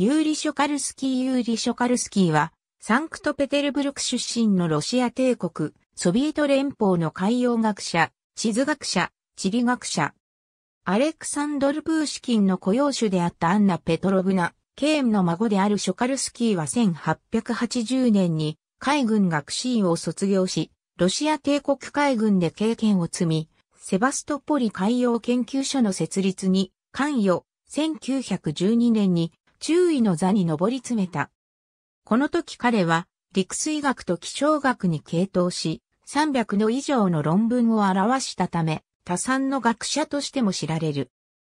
ユーリ・ショカルスキー・ユーリ・ショカルスキーは、サンクトペテルブルク出身のロシア帝国、ソビエト連邦の海洋学者、地図学者、地理学者。アレクサンドル・プーシキンの雇用主であったアンナ・ペトロブナ、ケームの孫であるショカルスキーは1880年に海軍学士院を卒業し、ロシア帝国海軍で経験を積み、セバストポリ海洋研究所の設立に関与、1912年に注意の座に上り詰めた。この時彼は陸水学と気象学に傾倒し、300の以上の論文を表したため、多産の学者としても知られる。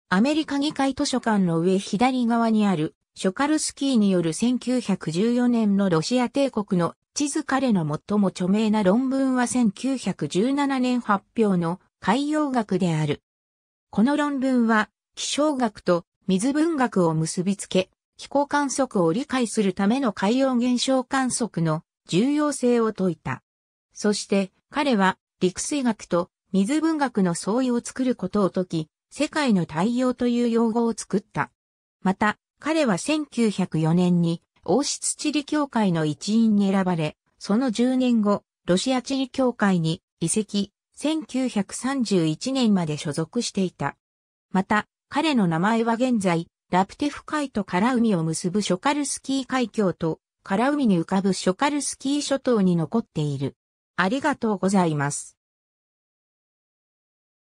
アメリカ議会図書館の上左側にある、ショカルスキーによる1914年のロシア帝国の地図彼の最も著名な論文は1917年発表の海洋学である。この論文は気象学と水文学を結びつけ、気候観測を理解するための海洋現象観測の重要性を説いた。そして彼は陸水学と水文学の相違を作ることを説き、世界の太陽という用語を作った。また、彼は1904年に王室地理協会の一員に選ばれ、その10年後、ロシア地理協会に移籍、1931年まで所属していた。また、彼の名前は現在、ラプテフ海とカラ海を結ぶショカルスキー海峡と、カラ海に浮かぶショカルスキー諸島に残っている。ありがとうございます。